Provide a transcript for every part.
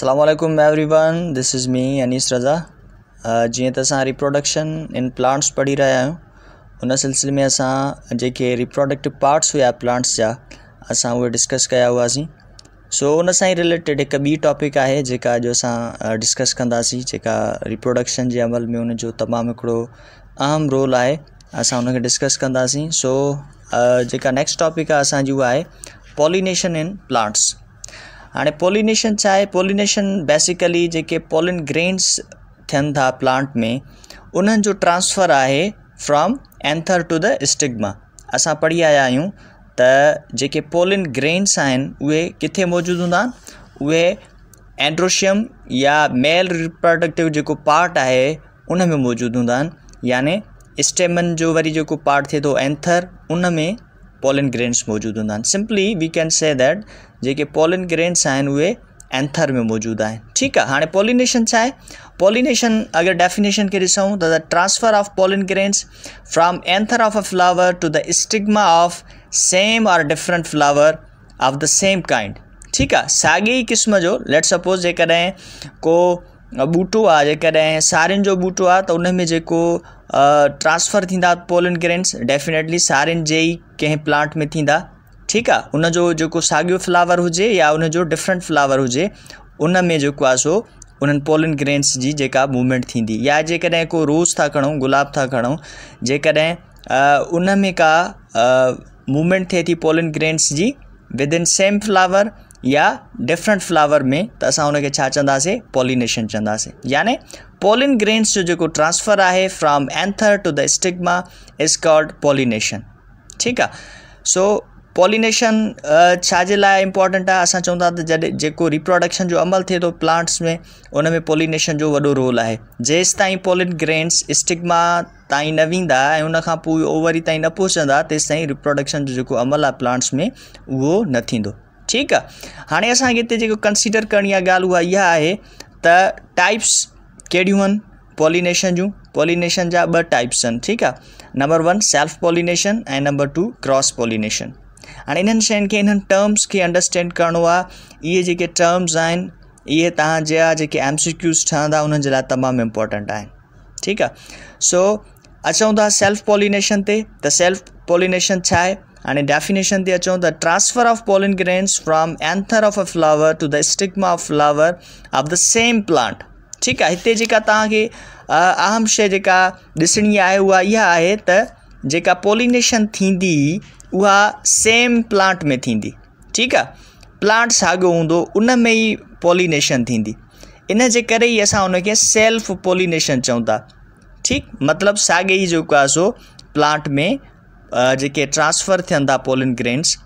Assalamualaikum everyone. This is me Anees Raza जी तो असां रिप्रोडक्शन इन प्लांट्स पढ़ी रहा हूँ उन सिलसिले में असा जेके रिप्रोडक्टिव पार्ट्स हुआ प्लांट्स जहाँ अस उहे डिस्कस हुआ सी सो उन रिलेटेड एक बी टॉपिक है जो अॼु अस डिस्कस कंदासीं जी रिप्रोडक्शन के अमल में उनको तमाम अहम रोल है अस उन डिस्कस कंदासीं सो जो नेक्स्ट टॉपिक आहे है पॉलिनेशन इन प्लांट्स हाणे पोलिनेशन छा आहे पोलिनेशन बेसिकली जेके पोलिन ग्रेन्स थियनि था प्लांट में उन्हनि जो ट्रांसफर आहे from anther to the stigma असां पढ़ी आया आहियूं त जेके ग्रेन्स आहिनि उहे किथे मौजूदु हूंदा उहे एंड्रोशियम या मेल रिप्रोडक्टिव जेको पार्ट आहे उन में मौजूदु हूंदा आहिनि याने स्टेमिन जो वरी जेको पार्ट थिए थो एंथर उन में पॉलिन ग्रेन्स मौजूद हूँ simply we can say that जी पॉलिन ग्रेन्स आहिनि उहे एंथर में मौजूद है ठीक है हाँ पॉलिनेशन छा पॉलिनेशन अगर डेफिनेशन के ॾिसूं तो the transfer of pollen grains from anther of a flower to the stigma of same और different flower of the same kind ठीक है सागे ही क़िस्म जो लेट सपोज़ जो को ॿूटो आहे जेकॾहिं साड़िनि जो बूटो आहे त उन में जेको ट्रांसफर थींदा पोलिनग्रेन्स डेफिनेटली साड़ियुनि जे ई कंहिं प्लांट में थींदा ठीकु आहे उनजो जेको साॻियो फ्लावर हुजे या उनजो डिफरेंट फ्लावर हुजे उन में जेको आहे सो उन्हनि पोलन ग्रेन्स जी जेका मूवमेंट थींदी या जेकॾहिं को रोज़ था खणूं गुलाब था खणूं जेकॾहिं उन में का मूवमेंट थिए थी पोलन ग्रेन्स जी इन सेम फ्लावर या डिफरेंट फ्लावर में त असां उन चंदे पॉलिनेशन चंदे यानि पॉलिन ग्रेन्स जो जो ट्रांसफ़र है from anther to the stigma is called pollination ठीक है सो पॉलिनेशन छाजे इंपॉर्टेंट है असां चऊं तो त जो रिप्रोडक्शन जो अमल थे तो प्लांट्स में उनमें पॉलिनेशन जो वो रोल है जेसि ताईं पॉलिन ग्रेन्स स्टिग्मा ताई न वींदा उन ओवरी ताईं न पहुचंदा तेस ताईं रिप्रोडक्शन जो अमल है प्लांट्स में वो न ठीक हाँ हाणे कंसिडर हिते जेको कंसीडर करणी आहे ॻाल्हि उहा इहा टाइप्स कहिड़ियूं पॉलिनेशन जूं पॉलिनेशन जा ॿ टाइप्स आहिनि ठीकु नंबर वन सेल्फ पॉलिनेशन ऐं नंबर टू क्रॉस पॉलिनेशन हाँ इन्हनि शयुनि के इन्हनि टर्म्स खे अंडरस्टैंड करिणो ये इहे टर्म्स आज ये तव्हांजा जेके एम सी क्यूज़ ठहंदा उन्हनि जे इंपॉर्टेंट आहिनि ठीकु आहे सो अचूं था सेल्फ अच्छा पॉलिनेशन ते त सेल्फ पॉलिनेशन छा आहे And a definition diya chon, the transfer of pollen grains from anther of a flower to the of of flower of the same ठीक है इतने जी तव्हांखे अहम शइ जेका ॾिसणी आहे उहा इहा पोलिनेशन थींदी सेम प्लांट में थी ठीक है प्लांट साॻियो हों उन में ही पोलिनेशन थींदी इन कर करे ई असां हुनखे सेल्फ पोलिनेशन चऊं था ठीकु मतिलबु साॻे ई सो प्लांट में जी ट्रांसफर थियन था पोलिन ग्रेन्स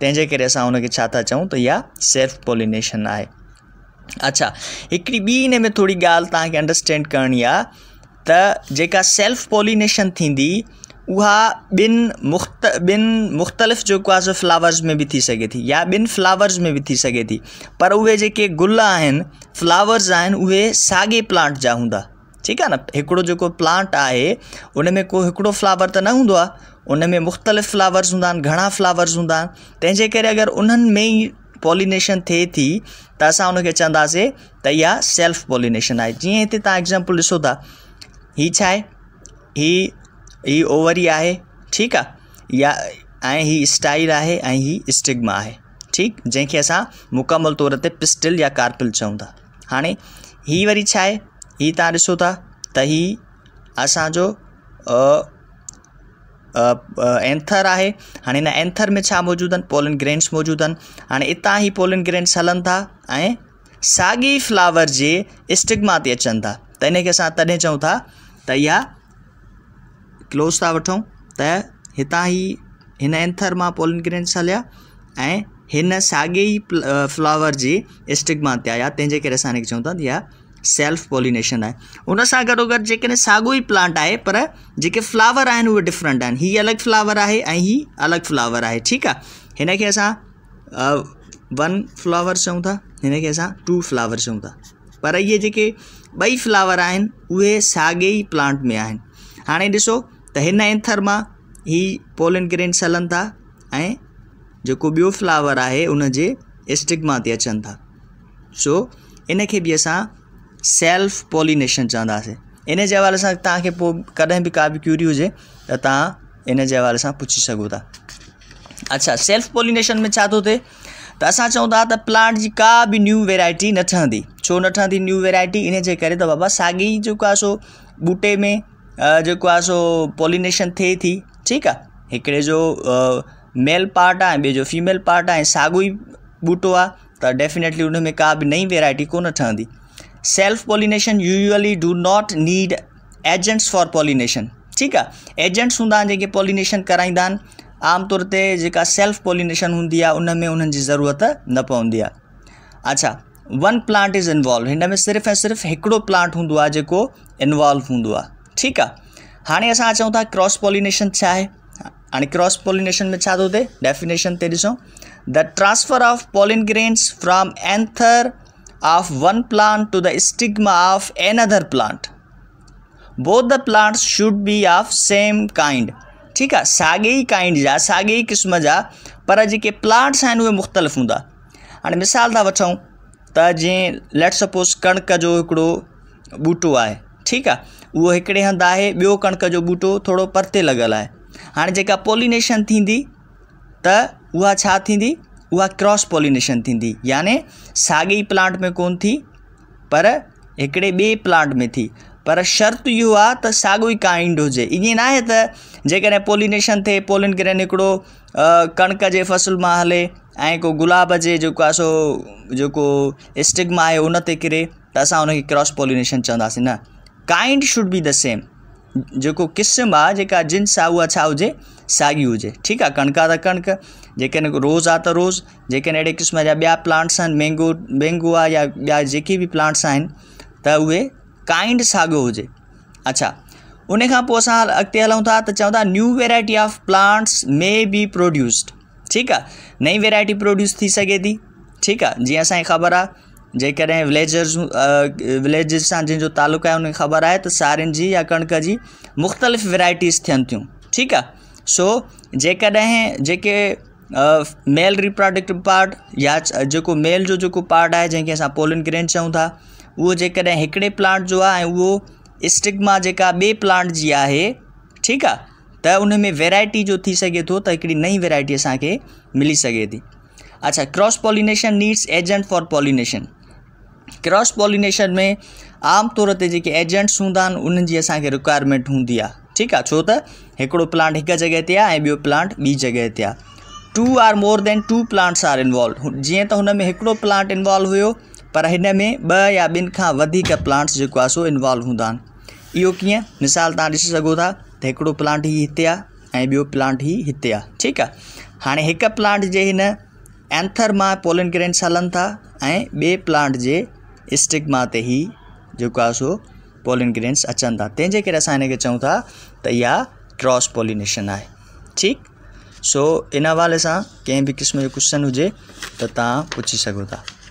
तेज कर असां तो या सेल्फ पोलिनेशन है अच्छा एक बी इन में थोड़ी गाल तव्हांखे अंडरस्टैंड करणी आहे सेल्फ पोलिनेशन थी उहा ॿिनि मुख़्त बिन मुख़्तलिफ़ जो आहे सो फ्लावर्स में भी थी सके थी या बिन फ्लावर्स में भी थी सके थी पर उ जेके गुल फ्लावर्स आहिनि उहे साॻे प्लांट जा हूंदा ठीकु आहे न हिकिड़ो जेको प्लांट है उन में को फ्लावर तो न हों उन में मुख़्तलिफ़ फ्लावर्स हूँ आहिनि फ्लावर्स हूँ तेजे कर अगर अगरि में ही पॉलिनेशन थे थी तो अस उन चंदे तो इहा सेल्फ पॉलिनेशन है जी इतने तुम एग्ज़ाम्पल ऐसो था हि छा आहे हीअ ओवरी है ठीक है या ऐं स्टाइल है ऐं स्टिग्मा है ठीक जैसे अस मुकम्मल तौर पर पिस्टिल या कार्पिल चूं था हाँ हि वरी छा आहे हीअ तव्हां था तो हि असो एंथर है हाणे इन एंथर में छा मौजूदु आहिनि पोलन ग्रेन्स मौजूदु हाँ इतना ही ई पोलन ग्रेन्स हलन था ऐं साॻी फ्लावर जे स्टिग्मा अचन था त हिनखे असां तॾहिं चऊं था त इहा क्लोज़ था वठूं त हितां ई हिन एंथर मां पोलन ग्रेन्स हलिया ऐं फ्लावर जे स्टिग्मा आया तंहिंजे करे असां हिनखे सेल्फ पॉलिनेशन है उन सागर अगरि प्लांट आहे पर जेके फ्लावर आहिनि उहे डिफरेंट आहिनि हीअ अलॻि फ्लावर है ऐं हीअ अलॻि फ्लावर आहे ठीकु आहे हिन खे वन फ्लावर चऊं अस टू फ्लावर चऊं पर ये जेके बई फ्लावर आहिनि उहे साॻे ई प्लांट में आहिनि हाणे ॾिसो त हिन एंथर में ही पोलन ग्रेन सलनि था ऐं जेको फ्लावर है उन स्टिग्मा अचन था सो इन खे बि असां सेल्फ पॉलिनेशन चवंदा इन जे हवाले से तक पोइ भी अच्छा, का भी क्यूरी हुए तो तव्हां इन जे हवाले पुछी सोता अच्छा सेल्फ पॉलिनेशन में छा थे तो अस असां तो प्लांट की का भी न्यू वेराइटी न ठहंदी छो न ठहंदी न्यू वेराइटी इन जे करे त बाबा साॻी जेको सो बूटे में जो सो पॉलिनेशन थे थी ठीक है हिकिड़े जो मेल पार्ट है ऐं जो फीमेल पार्ट है सागो ही बूटो आ त डेफिनेटली हुन का भी नई वेराइटी को ठहंदी self pollination usually do not need agents for pollination ठीक है एजेंट्स हूँ जैसे पोलिनेशन कराईंदा आमतौर से जेका सेल्फ पोलिनेशन हूंदी आहे उन में ज़रूरत न पवी है अच्छा one plant is involve in में सिर्फ़ ए सिर्फ एक प्लांट हों को इन्वॉल्व हों ठीक ठीकु आहे हाणे था क्रॉस पोलिनेशन हाँ क्रॉस पोलिनेशन में डेफिनेशन ते ॾिसूं the transfer of pollen grains from anther of one plant to the stigma of another plant. Both the plants should be of same kind. ठीक है सागेई काइंड जा सागेई किस्म जा पर जेके प्लांट्स आहिनि उहे मुख़्तलिफ़ हूंदा हाँ मिसाल था वठूं त जीअं लेट सपोज़ कणक जो हिकिड़ो ॿूटो आहे ठीकु आहे उहो हिकिड़े हंधि आहे ॿियो कणिक जो ॿूटो थोरो परते लॻियल आहे हाणे जेका पोलिनेशन थींदी त उहा उहा क्रॉस पॉलिनेशन थींदी याने साॻी प्लांट में कोन थी पर हिकिड़े ॿिए प्लांट में थी पर शर्त इहो आहे त साॻियो ई काइंड हो ईअं न आहे त जेकॾहिं पोलिनेशन थिए पोलिन किरन हिकिड़ो कणिक फसल में हल ऐं को गुलाब के जेको आहे सो जेको स्टिग्मा है उन किरे त असां हुनखे क्रॉस पोलिनेशन चवंदासीं न kind should be the same जो क़िस्म आहे जेका जिन्स आहे उहा छा સાગી हुए ठीक है कणक आता कणक કે रोज આ તો રોઝ जे के क़िस्म जहाँ ॿिया प्लांट्स आहिनि मैंगो मैंगो आहे या ॿिया जी भी प्लांट्स आहिनि त काइंड सागो हुजे अच्छा उन अस अगत हलूँ था त चऊं था new variety of plants may be produced ठीक है नई वेराइटी प्रोड्यूस थी सके थी ठीक है जी अस ख़बर आ जैसे विलेजर्स विलेजिस से जिनों तालुक है उनखे ख़बर आहे तो सारे की या कणक की मुख़्तलिफ़ वेराइटीज़ थियनि थी ठीक है सो जेकॾहिं जेके मेल रिप्रोडक्टिव पार्ट या जो मेल जो जो पार्ट जैसे अस पोलन ग्रेन चऊं था वो जेकॾहिं प्लांट जो है वो स्टिग्मा जेका बे प्लांट जी है ठीक है तो उनमें में वेराइटी जो थी सके तो, तो नई वेराइटी अस मिली सके थी अच्छा cross pollination needs agent for pollination cross pollination में तौर पर जेके एजेंट्स होंगे आहिनि उन्हनि रिक्वायरमेंट ठीक है छो तो प्लांट एक जगह ते बो प्लांट बी जगह ते two or more than two plants are involve जी तो में प्लांट इन्वॉल्व हो पर में ब या बिन का प्लांट्स जो सो इन्वॉल्व हूँ इो कि मिसाल तुम ॾिसी सघो था प्लांट ही हिते आहे प्लांट ही हिते आहे ठीकु आहे हाणे प्लांट के इन एंथर मां पोलन ग्रेन्स था ऐं प्लांट के स्टिक ही जो सो पोलिनग्रेन्स अचंदा तेंजे के रसायन खे चऊं था त तो इहा क्रॉस पोलिनेशन है ठीक सो इन हवा से कें भी क़िस्म जो क्वेश्चन हुजे त तो तव्हां पुछी